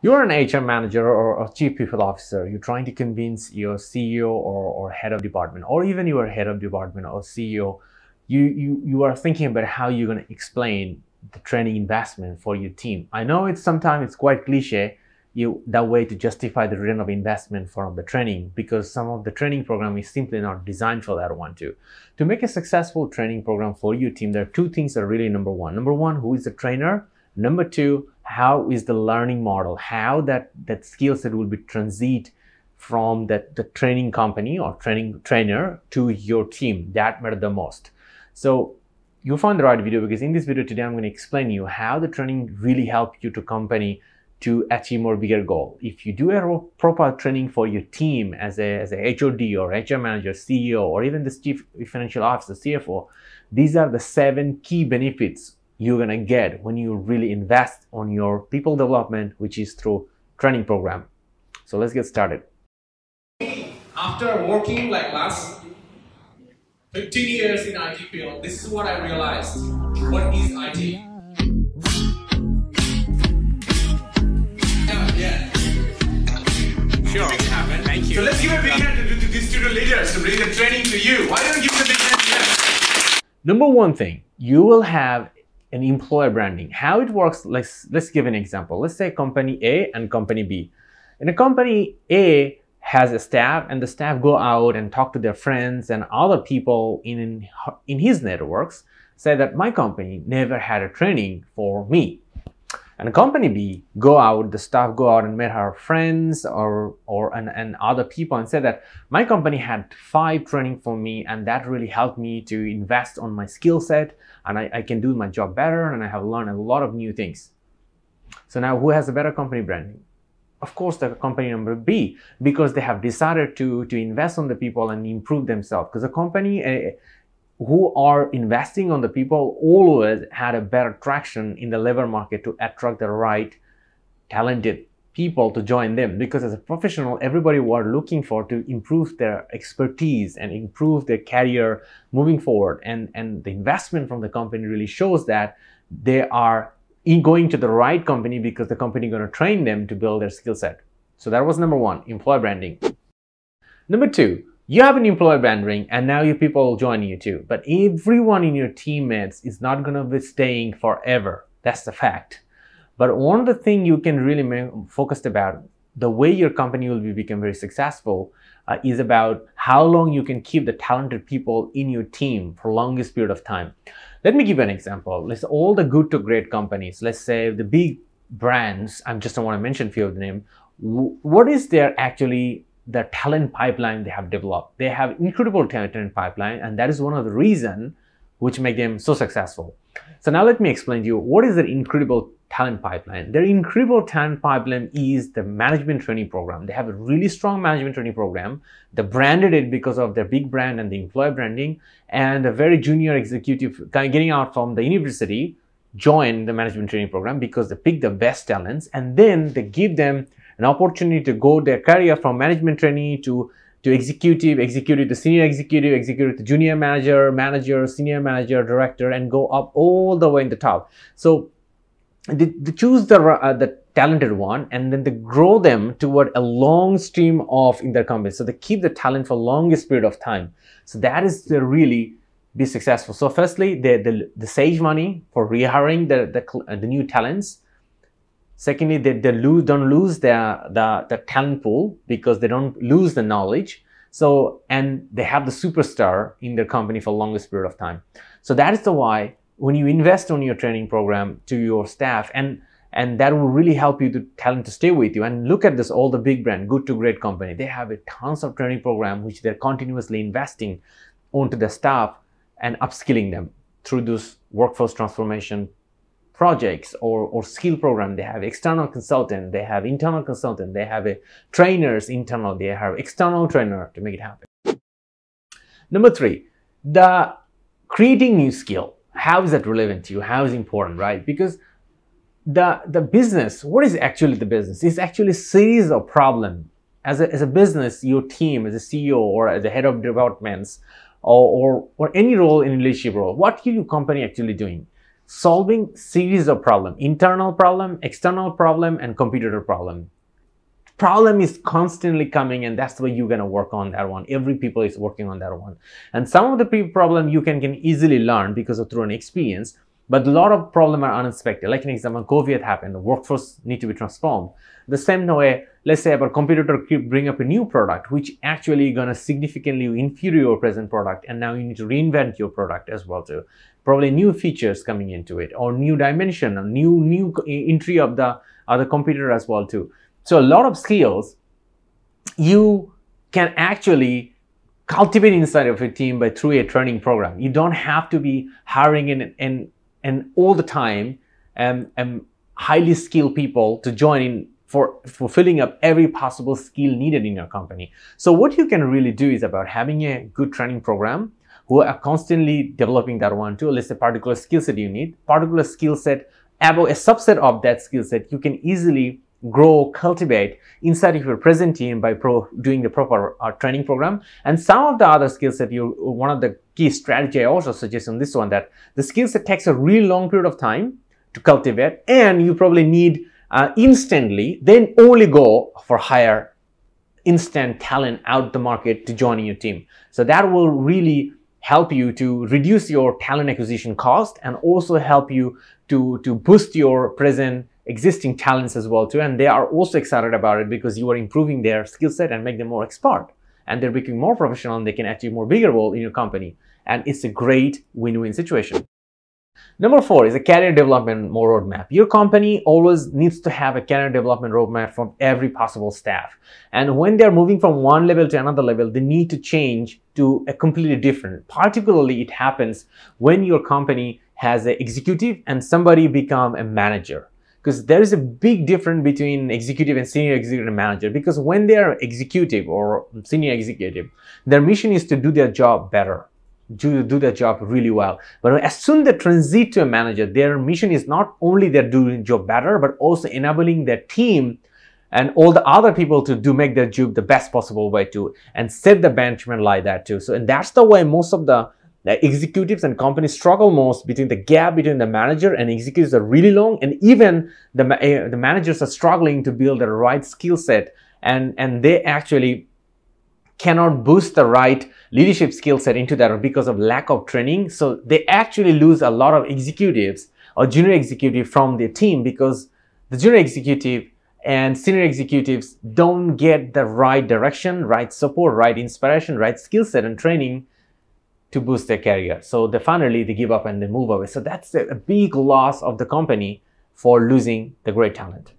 You're an HR manager or a chief people officer. You're trying to convince your CEO or, or head of department, or even your head of department or CEO. You, you, you are thinking about how you're going to explain the training investment for your team. I know it's sometimes it's quite cliche you that way to justify the return of investment from the training because some of the training program is simply not designed for that one too. To make a successful training program for your team, there are two things that are really number one. Number one, who is the trainer? Number two, how is the learning model, how that, that skill set will be transit from that the training company or training trainer to your team. That matter the most. So you'll find the right video because in this video today, I'm going to explain you how the training really helped you to company to achieve more bigger goal. If you do a proper training for your team as a, as a HOD or HR manager, CEO, or even the chief financial officer, CFO, these are the seven key benefits you're gonna get when you really invest on your people development, which is through training program. So let's get started. After working like last 15 years in IT field, this is what I realized. What is IT? Yeah, yeah. Sure. Happen. Thank you. So let's give a big hand to, to, to these student leaders to bring the training to you. Why don't you give a big hand to them? Number one thing, you will have an employer branding. How it works, let's, let's give an example. Let's say company A and company B. And a company A has a staff and the staff go out and talk to their friends and other people in, in his networks, say that my company never had a training for me and company b go out the staff go out and met her friends or or and, and other people and said that my company had five training for me and that really helped me to invest on my skill set and I, I can do my job better and i have learned a lot of new things so now who has a better company branding of course the company number b because they have decided to to invest on the people and improve themselves because a company eh, who are investing on the people always had a better traction in the labor market to attract the right talented people to join them because as a professional everybody were looking for to improve their expertise and improve their career moving forward and and the investment from the company really shows that they are going to the right company because the company going to train them to build their skill set so that was number one employer branding number two you have an employer brand ring and now your people will join you too, but everyone in your teammates is not gonna be staying forever. That's the fact. But one of the things you can really focus about the way your company will be become very successful uh, is about how long you can keep the talented people in your team for longest period of time. Let me give you an example. Let's all the good to great companies, let's say the big brands, I am just don't want to mention few of the name. What is their actually the talent pipeline they have developed. They have incredible talent pipeline, and that is one of the reasons which make them so successful. So now let me explain to you what is the incredible talent pipeline. Their incredible talent pipeline is the management training program. They have a really strong management training program. They branded it because of their big brand and the employer branding, and a very junior executive getting out from the university join the management training program because they pick the best talents and then they give them an opportunity to go their career from management trainee to to executive, executive to senior executive, executive to junior manager, manager, senior manager, director, and go up all the way in the top. So they, they choose the uh, the talented one and then they grow them toward a long stream of in their company. So they keep the talent for longest period of time. So that is to really be successful. So firstly, they, they, save money for rehiring the, the, uh, the new talents Secondly, they, they lose, don't lose their the, the talent pool because they don't lose the knowledge. So and they have the superstar in their company for longest period of time. So that is the why when you invest on your training program to your staff and and that will really help you to talent to stay with you and look at this all the big brand good to great company they have a tons of training program which they're continuously investing onto the staff and upskilling them through this workforce transformation projects or, or skill program. They have external consultant, they have internal consultant, they have a trainers internal, they have external trainer to make it happen. Number three, the creating new skill. How is that relevant to you? How is important, right? Because the, the business, what is actually the business? It's actually a series of problem. As a, as a business, your team, as a CEO or as a head of developments or, or, or any role in leadership role, what is your company actually doing? solving series of problem, internal problem, external problem, and computer problem. Problem is constantly coming and that's why you're gonna work on that one. Every people is working on that one. And some of the problem you can, can easily learn because of through an experience, but a lot of problems are unexpected. Like an example, COVID happened, the workforce need to be transformed. The same way, let's say our competitor could bring up a new product, which actually gonna significantly inferior your present product. And now you need to reinvent your product as well too. Probably new features coming into it or new dimension, a new, new entry of the other competitor as well too. So a lot of skills you can actually cultivate inside of your team by through a training program. You don't have to be hiring an, an and all the time um, um, highly skilled people to join in for filling up every possible skill needed in your company. So what you can really do is about having a good training program who are constantly developing that one to list a particular skill set you need, particular skill set, about a subset of that skill set, you can easily grow, cultivate inside of your present team by pro- doing the proper uh, training program. And some of the other skills that you, one of the key strategy I also suggest on this one that the skills that takes a really long period of time to cultivate and you probably need uh, instantly, then only go for higher instant talent out the market to join your team. So that will really help you to reduce your talent acquisition cost and also help you to, to boost your present existing talents as well too and they are also excited about it because you are improving their skill set and make them more expert and they're becoming more professional and they can achieve more bigger role in your company and it's a great win-win situation Number four is a career development roadmap. Your company always needs to have a career development roadmap from every possible staff. And when they're moving from one level to another level, they need to change to a completely different. Particularly, it happens when your company has an executive and somebody become a manager because there is a big difference between executive and senior executive manager because when they are executive or senior executive their mission is to do their job better do, do their job really well but as soon they transit to a manager their mission is not only they're doing job better but also enabling their team and all the other people to do make their job the best possible way to and set the benchmark like that too so and that's the way most of the the executives and companies struggle most between the gap between the manager and executives are really long and even the, uh, the managers are struggling to build the right skill set and, and they actually cannot boost the right leadership skill set into that because of lack of training. So they actually lose a lot of executives or junior executive from their team because the junior executive and senior executives don't get the right direction, right support, right inspiration, right skill set and training to boost their career. So they finally they give up and they move away. So that's a big loss of the company for losing the great talent.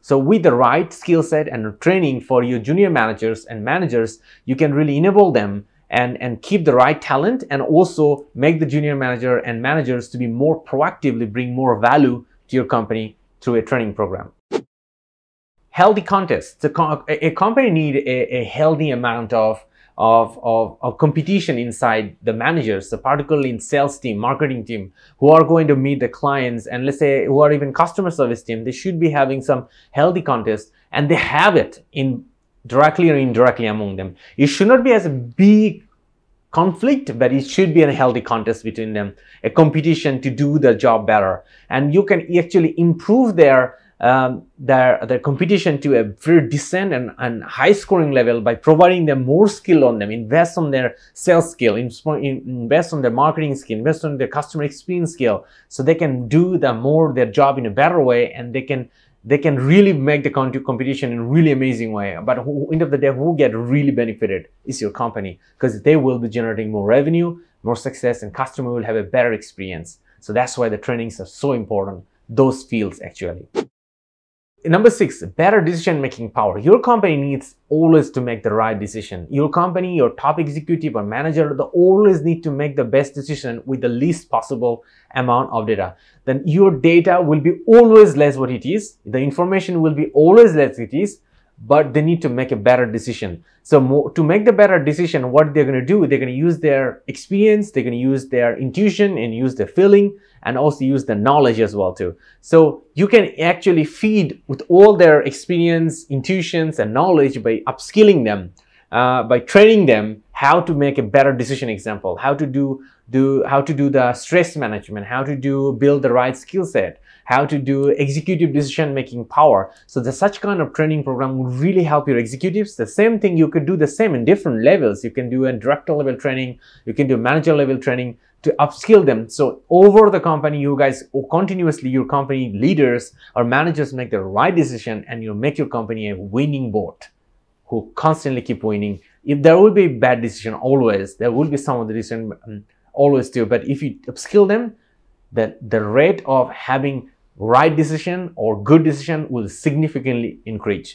So with the right skill set and training for your junior managers and managers, you can really enable them and, and keep the right talent and also make the junior manager and managers to be more proactively bring more value to your company through a training program. Healthy contests. A, company need a, a healthy amount of of, of, of competition inside the managers, the particularly in sales team, marketing team, who are going to meet the clients and let's say who are even customer service team, they should be having some healthy contest and they have it in directly or indirectly among them. It should not be as a big conflict, but it should be a healthy contest between them, a competition to do the job better. And you can actually improve their um, their, their competition to a very decent and, and high scoring level by providing them more skill on them, invest on their sales skill, invest on their marketing skill, invest on their customer experience skill, so they can do the more their job in a better way and they can they can really make the competition in a really amazing way. But who, end of the day, who get really benefited is your company because they will be generating more revenue, more success, and customer will have a better experience. So that's why the trainings are so important. Those fields actually. Number six, better decision making power. Your company needs always to make the right decision. Your company, your top executive or manager, they always need to make the best decision with the least possible amount of data. Then your data will be always less what it is. The information will be always less it is but they need to make a better decision. So to make the better decision, what they're going to do, they're going to use their experience, they're going to use their intuition and use their feeling and also use the knowledge as well too. So you can actually feed with all their experience, intuitions and knowledge by upskilling them, uh, by training them how to make a better decision example, how to do, do, how to do the stress management, how to do build the right skill set, how to do executive decision making power. So the such kind of training program will really help your executives. The same thing you could do the same in different levels. You can do a director level training, you can do manager level training to upskill them. So over the company, you guys oh, continuously your company leaders or managers make the right decision and you make your company a winning boat, who constantly keep winning if there will be bad decision always there will be some of the decision um, always too. but if you upskill them that the rate of having right decision or good decision will significantly increase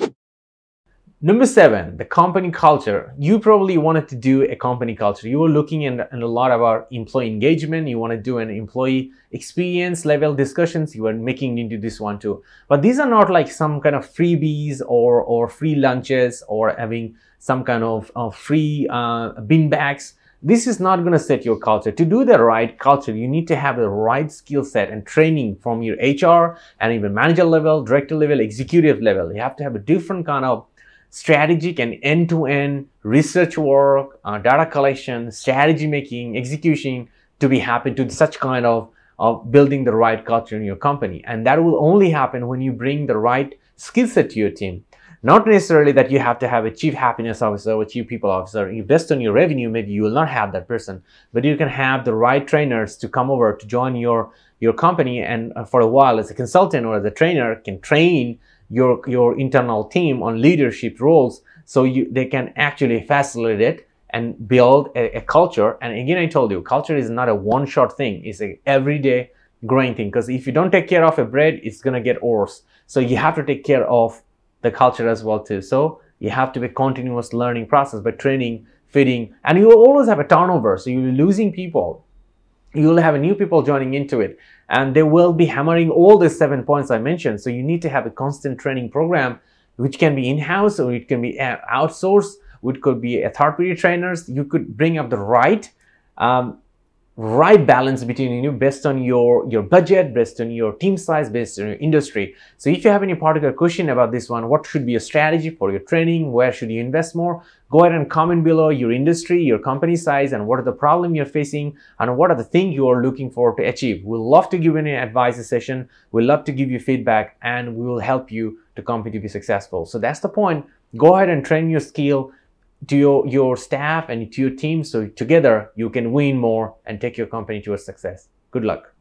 Number seven, the company culture. You probably wanted to do a company culture. You were looking at, a lot about employee engagement. You want to do an employee experience level discussions. You were making into this one too. But these are not like some kind of freebies or, or free lunches or having some kind of, of free uh, bin bags. This is not going to set your culture. To do the right culture, you need to have the right skill set and training from your HR and even manager level, director level, executive level. You have to have a different kind of strategic and end-to-end research work, uh, data collection, strategy making, execution to be happen to such kind of, of building the right culture in your company. And that will only happen when you bring the right skill set to your team. Not necessarily that you have to have a chief happiness officer or chief people officer. based on your revenue, maybe you will not have that person, but you can have the right trainers to come over to join your, your company and uh, for a while as a consultant or as a trainer can train your, your internal team on leadership roles so you, they can actually facilitate and build a, a, culture. And again, I told you, culture is not a one shot thing, it's a everyday growing thing. Because if you don't take care of a bread, it's going to get worse. So you have to take care of the culture as well too. So you have to be continuous learning process by training, fitting, and you always have a turnover. So you're losing people you'll have new people joining into it and they will be hammering all the seven points i mentioned so you need to have a constant training program which can be in-house or it can be uh, outsourced which could be a third party trainers you could bring up the right um, right balance between you know based on your your budget based on your team size based on your industry so if you have any particular question about this one what should be your strategy for your training where should you invest more go ahead and comment below your industry your company size and what are the problem you're facing and what are the thing you are looking for to achieve we'd love to give you an advice session we'd love to give you feedback and we will help you to compete to be successful so that's the point go ahead and train your skill to your, your staff and to your team so together you can win more and take your company to a success. Good luck.